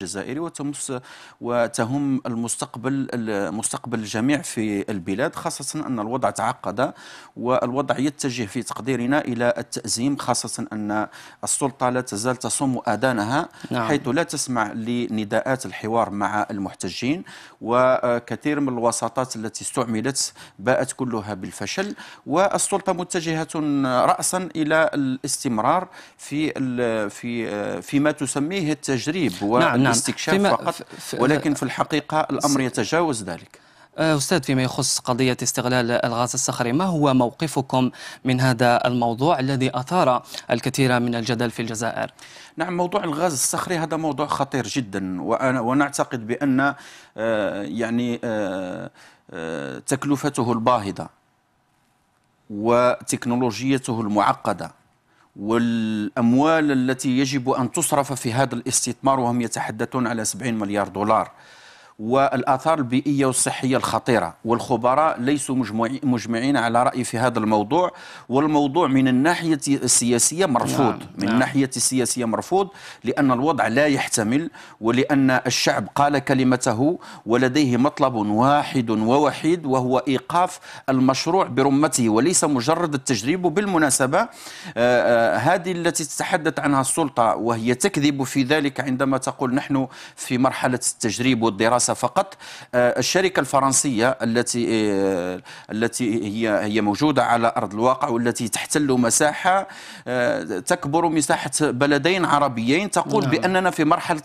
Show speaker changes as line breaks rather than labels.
الجزائري وتمس وتهم المستقبل مستقبل الجميع في البلاد خاصة أن الوضع تعقد والوضع يتجه في تقديرنا إلى التأزيم خاصة أن السلطة لا تزال تصم آذانها نعم. حيث لا تسمع لنداءات الحوار مع المحتجين وكثير من الوساطات التي استعملت باءت كلها بالفشل والسلطة متجهة رأسا إلى الاستمرار في في فيما تسميه التجريب نعم. نعم. نعم. الاستكشاف فيما فقط ولكن في الحقيقة الأمر يتجاوز ذلك أه، أستاذ فيما يخص قضية استغلال الغاز الصخري ما هو موقفكم من هذا الموضوع الذي أثار الكثير من الجدل في الجزائر؟ نعم موضوع الغاز الصخري هذا موضوع خطير جدا وأنا ونعتقد بأن أه، يعني أه، تكلفته الباهظة وتكنولوجيته المعقدة والأموال التي يجب أن تصرف في هذا الاستثمار وهم يتحدثون على 70 مليار دولار والآثار البيئية والصحية الخطيرة والخبراء ليسوا مجمعين على رأي في هذا الموضوع والموضوع من الناحية السياسية مرفوض نعم. من نعم. الناحية السياسية مرفوض لأن الوضع لا يحتمل ولأن الشعب قال كلمته ولديه مطلب واحد ووحيد وهو إيقاف المشروع برمته وليس مجرد التجريب بالمناسبة آه، آه، هذه التي تتحدث عنها السلطة وهي تكذب في ذلك عندما تقول نحن في مرحلة التجريب والدراسة فقط آه، الشركة الفرنسية التي آه، التي هي هي موجودة على أرض الواقع والتي تحتل مساحة آه، تكبر مساحة بلدين عربيين تقول نعم. بأننا في مرحلة